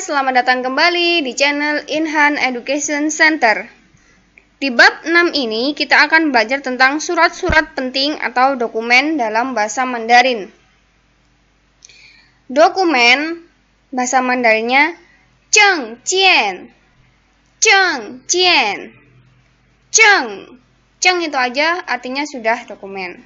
selamat datang kembali di channel Inhan Education Center. Di bab 6 ini, kita akan belajar tentang surat-surat penting atau dokumen dalam bahasa Mandarin. Dokumen bahasa Mandarinnya cheng Jian. cheng Jian. cheng cheng itu aja artinya sudah dokumen.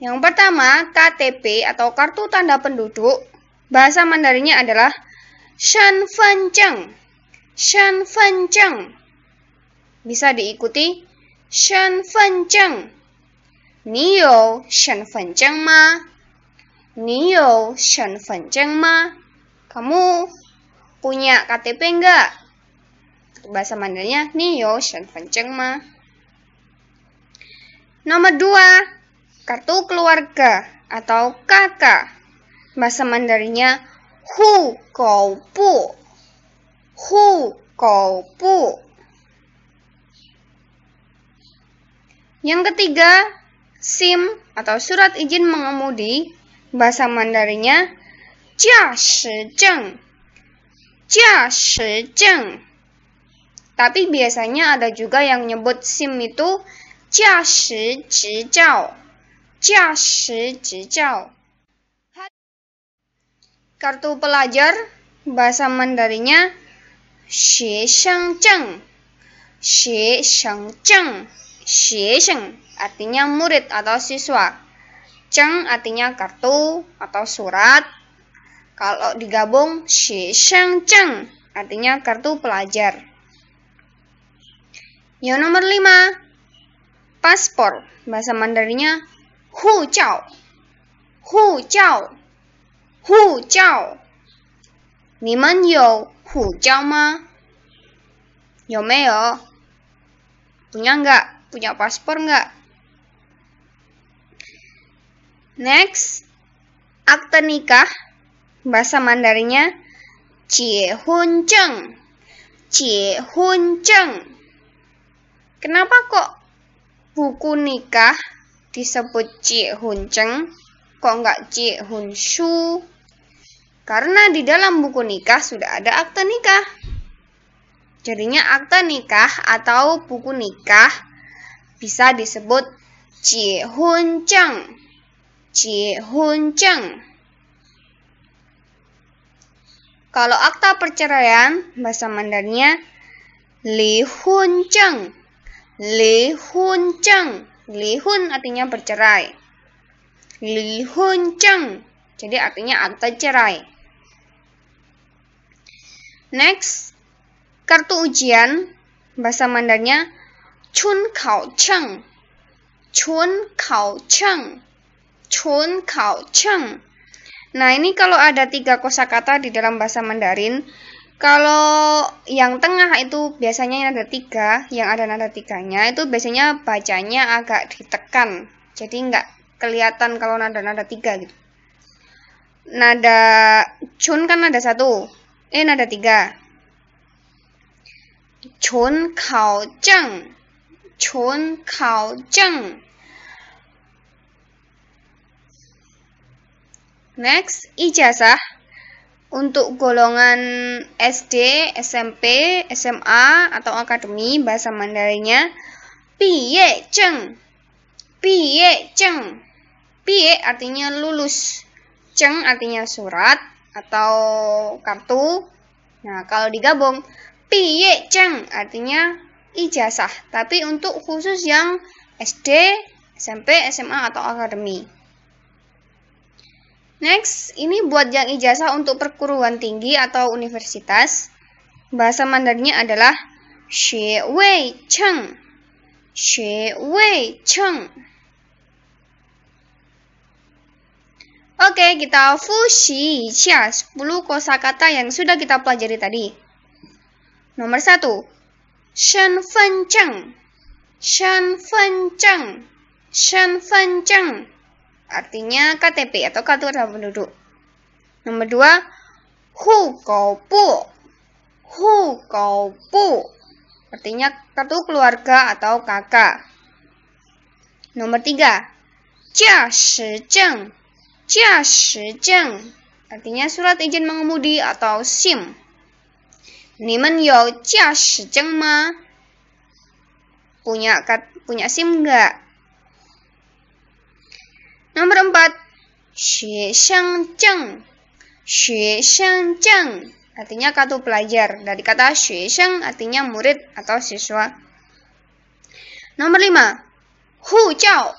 Yang pertama, KTP atau kartu tanda penduduk Bahasa mandarinya adalah Shan Fan Cheng. Shan Fan Cheng. Bisa diikuti Shan Fan Cheng. Ni Shan Fan Cheng ma? Ni you Shan Fan Cheng ma? Kamu punya KTP enggak? Bahasa mandarinya Ni you Shan Fan Cheng ma? Nomor 2, kartu keluarga atau KK bahasa Mandarinnya hu kou bu. Hu kou bu. Yang ketiga, SIM atau surat izin mengemudi bahasa Mandarinnya jia shi zheng. Jia shi zheng. Tapi biasanya ada juga yang nyebut SIM itu jia shi zhi jiao. Jia shi zhi jiao. Kartu pelajar bahasa Mandarinya Xie sheng Cheng. Xie sheng Cheng. Xie Sheng artinya murid atau siswa. Cheng artinya kartu atau surat. Kalau digabung Xie sheng Cheng artinya kartu pelajar. Yang nomor 5. Paspor bahasa Mandarinya Hu Chao. Hu Chao 护照，你们有护照吗？有没有？punya nggak? Punya paspor nggak? Next, akte nikah bahasa Mandarinnya Cie Hun Cheng. Cie Hun Kenapa kok buku nikah disebut Cie Hun kok nggak Ci Hunshu? Karena di dalam buku nikah sudah ada akta nikah. Jadinya akta nikah atau buku nikah bisa disebut Ci Hun Cheng. Ci Kalau akta perceraian, bahasa Mandarinnya Li Hun Cheng. Li Hun Cheng. artinya bercerai. Li Hun Cheng. Jadi artinya akta cerai. Next, kartu ujian bahasa mandarnya Chun Kao Cheng. Chun Kao Cheng. Chun Kao Cheng. Nah, ini kalau ada tiga kosakata di dalam bahasa Mandarin, kalau yang tengah itu biasanya yang ada tiga, yang ada nada tiganya itu biasanya bacanya agak ditekan, jadi enggak kelihatan kalau nada-nada tiga gitu. Nada chun kan nada satu, eh nada tiga. Chun kao jeng, chun kao jeng. Next, ijazah untuk golongan SD, SMP, SMA atau akademi bahasa Mandarinnya piye ceng. Piye ceng. Pie artinya lulus. Ceng artinya surat atau kartu. Nah, kalau digabung pie ceng artinya ijazah, tapi untuk khusus yang SD, SMP, SMA atau akademi. Next, ini buat yang ijazah untuk perguruan tinggi atau universitas. Bahasa Mandarinnya adalah Xue Wei Cheng. Xue Wei Cheng. Oke, kita fushi cia 10 kosakata yang sudah kita pelajari tadi. Nomor 1. Shen fen cheng. Shen fen cheng. Shen fen cheng. Artinya KTP atau kartu tanda penduduk. Nomor 2. Hu kou bu. Hu kou bu. Artinya kartu keluarga atau kakak. Nomor 3. Jia shi zheng. 驾驶证 artinya surat izin mengemudi atau SIM. ma? Punya kat, punya SIM enggak? Nomor 4. 学生证.学生证 artinya kartu pelajar. Dari kata 学生 artinya murid atau siswa. Nomor lima, 5. 护照.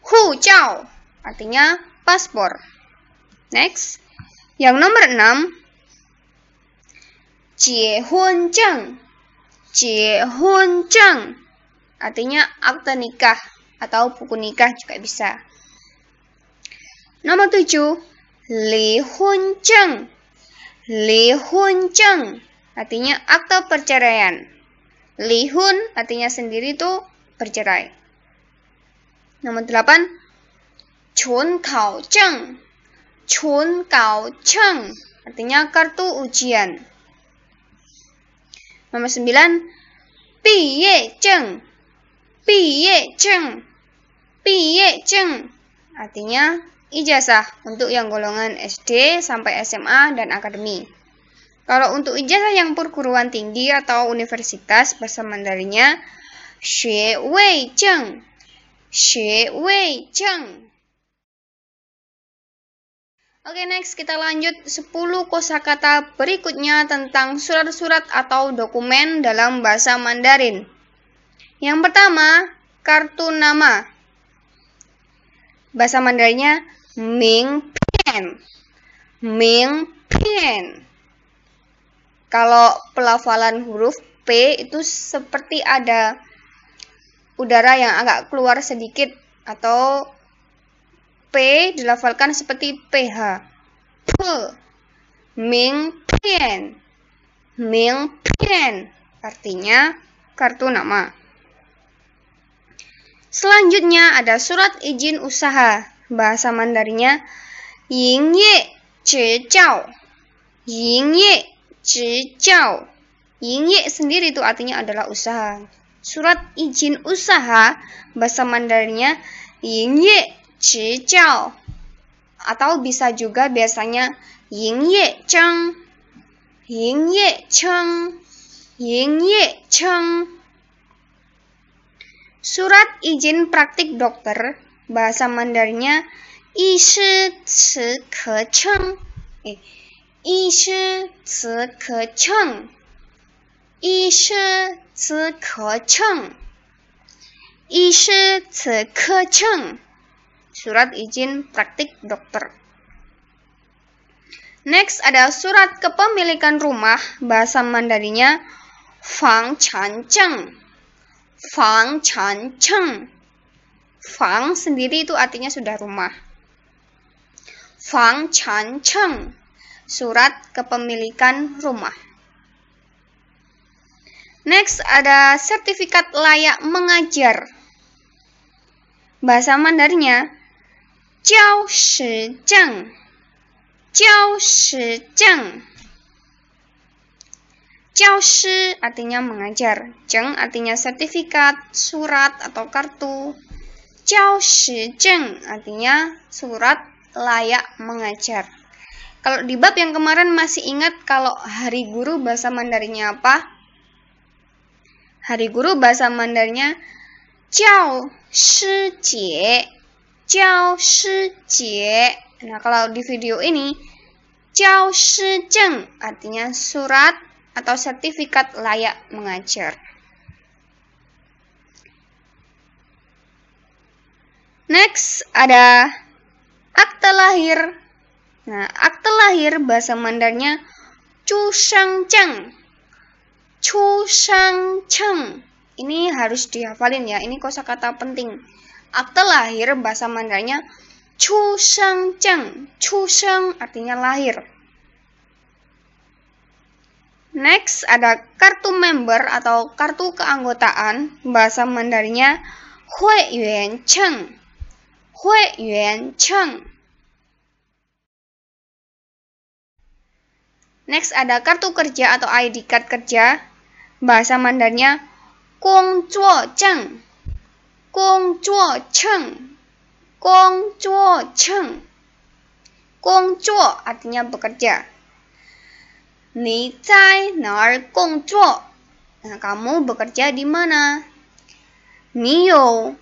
护照 artinya paspor. Next. Yang nomor 6. cie Chang. cie Chang. Artinya akte nikah atau buku nikah juga bisa. Nomor 7. Li Hun Li Hun Artinya akte perceraian. Li Hun artinya sendiri itu bercerai. Nomor 8. Chun Kao Cheng. Chun Kao Cheng. Artinya kartu ujian. Nomor 9. Piye Cheng. Piye Cheng. Piye Cheng. Artinya ijazah untuk yang golongan SD sampai SMA dan akademi. Kalau untuk ijazah yang perguruan tinggi atau universitas bahasa Mandarinnya Xue Wei Cheng. Xue Wei Cheng. Oke, next kita lanjut 10 kosakata berikutnya tentang surat-surat atau dokumen dalam bahasa Mandarin. Yang pertama, kartu nama. Bahasa Mandarinnya Ming Pian. Ming Pian. Kalau pelafalan huruf P itu seperti ada udara yang agak keluar sedikit atau P dilafalkan seperti PH. P. Ming Pian. Ming Pian. Artinya kartu nama. Selanjutnya ada surat izin usaha. Bahasa mandarinya, Ying Ye Chi Chao. Ying Ye Chi Chao. Ying Ye sendiri itu artinya adalah usaha. Surat izin usaha bahasa mandarinya Ying Ye jiao atau bisa juga biasanya ying ye cheng ying ye cheng ying ye cheng Surat izin praktik dokter bahasa Mandarinnya yi shi ci ke cheng eh yi shi ci ke cheng yi shi ci ke cheng yi shi ci ke cheng surat izin praktik dokter. Next ada surat kepemilikan rumah, bahasa Mandarinya Fang Chan Cheng. Fang Chan Cheng. Fang sendiri itu artinya sudah rumah. Fang Chan Cheng. Surat kepemilikan rumah. Next ada sertifikat layak mengajar. Bahasa mandarinya 礁石症，礁石症。Jiaoshi artinya mengajar, jeng artinya sertifikat, surat atau kartu. Jiaoshi artinya surat layak mengajar. Kalau di bab yang kemarin masih ingat kalau hari guru bahasa Mandarinya apa? Hari guru bahasa Mandarinya chao Shi Jie 教师节. Nah, kalau di video ini Jiao Shi artinya surat atau sertifikat layak mengajar. Next ada akte lahir. Nah, akte lahir bahasa Mandarnya Chu Shang Cheng. Chu Shang Cheng. Ini harus dihafalin ya, ini kosakata penting akte lahir bahasa Mandarinnya Chu Sheng Cheng. Chu Sheng artinya lahir. Next ada kartu member atau kartu keanggotaan bahasa Mandarinnya Hui Yuan Cheng. Hui Yuan Cheng. Next ada kartu kerja atau ID card kerja bahasa Mandarinnya Kong Chuo Cheng artinya bekerja Ni zai nar gongzuo Nah, kamu bekerja di mana? Ni you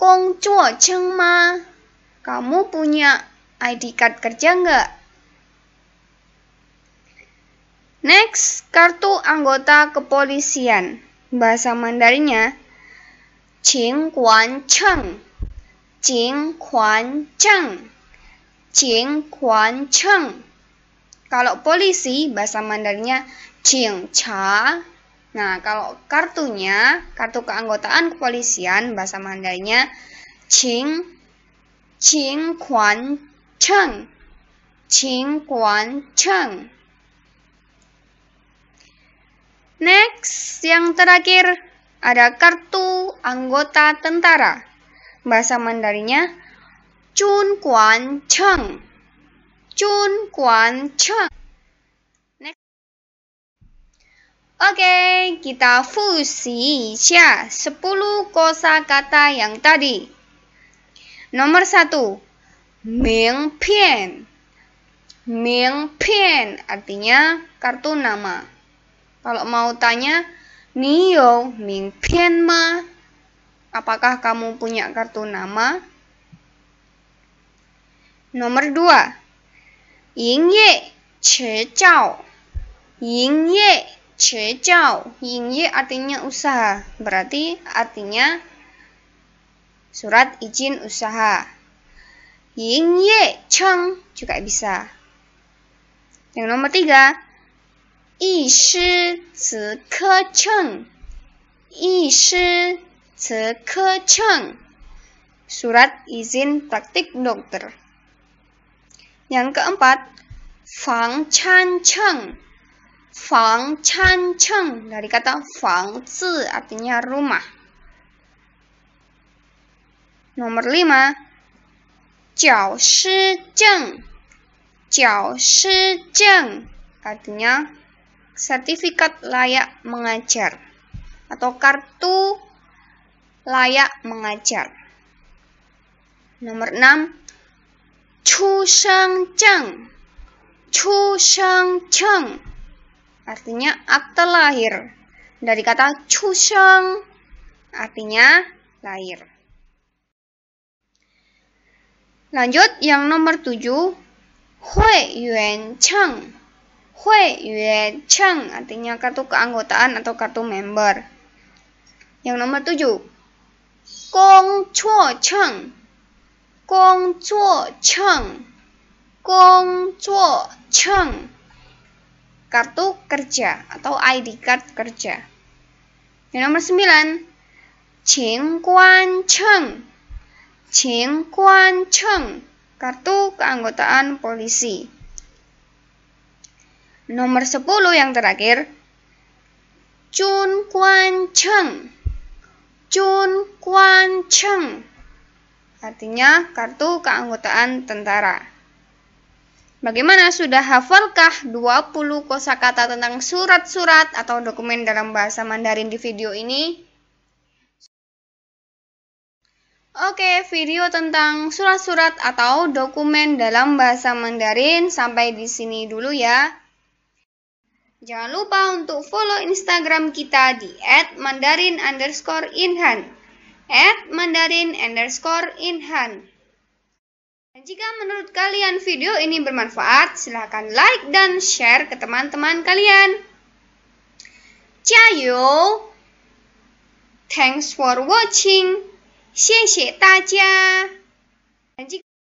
gongzuo cheng ma? Kamu punya ID card kerja nggak? Next, kartu anggota kepolisian. Bahasa Mandarinnya 景观城，景观城，景观城. Kalau polisi bahasa mandarinya cha Nah, kalau kartunya, kartu keanggotaan kepolisian bahasa Mandarinnya qing qing quan cheng. Qing quan cheng. Next, yang terakhir ada kartu anggota tentara. Bahasa Mandarinnya Chun Kuan Cheng. Chun Kuan Cheng. Oke, okay, kita fusi ya 10 kosa kata yang tadi. Nomor 1. Ming Pian. Ming Pian artinya kartu nama. Kalau mau tanya, Nio ming pian ma? Apakah kamu punya kartu nama? Nomor dua, Ying ye che Chao, Ying ye che Chao, Ying ye artinya usaha. Berarti artinya surat izin usaha. Ying ye cheng juga bisa. Yang nomor tiga. 亦师词科称，亦师词科称. Surat izin praktik dokter. Yang keempat, Fang Chan Cheng. Fang Chan Cheng dari kata Fang Zi artinya rumah. Nomor lima, Jiao Shi Cheng. Jiao Shi Cheng artinya sertifikat layak mengajar atau kartu layak mengajar. Nomor 6. Chushangchang. Chushangchang. Artinya akte lahir. Dari kata chushang artinya lahir. Lanjut yang nomor 7. Hui Yuan Chang. Hui Yue Cheng artinya kartu keanggotaan atau kartu member. Yang nomor tujuh, Gong Chuo Cheng. Gong Chuo Cheng. Gong Chuo Cheng. Kartu kerja atau ID card kerja. Yang nomor 9. Qing Guan Cheng. Qing Guan Cheng. Kartu keanggotaan polisi. Nomor 10 yang terakhir, Chun Kuan Cheng. Chun Kuan Cheng. Artinya kartu keanggotaan tentara. Bagaimana sudah hafalkah 20 kosakata tentang surat-surat atau dokumen dalam bahasa Mandarin di video ini? Oke, video tentang surat-surat atau dokumen dalam bahasa Mandarin sampai di sini dulu ya. Jangan lupa untuk follow Instagram kita di @mandarin_inhan. @mandarin_inhan. Dan jika menurut kalian video ini bermanfaat, silahkan like dan share ke teman-teman kalian. Ciao. Thanks for watching. 谢谢大家。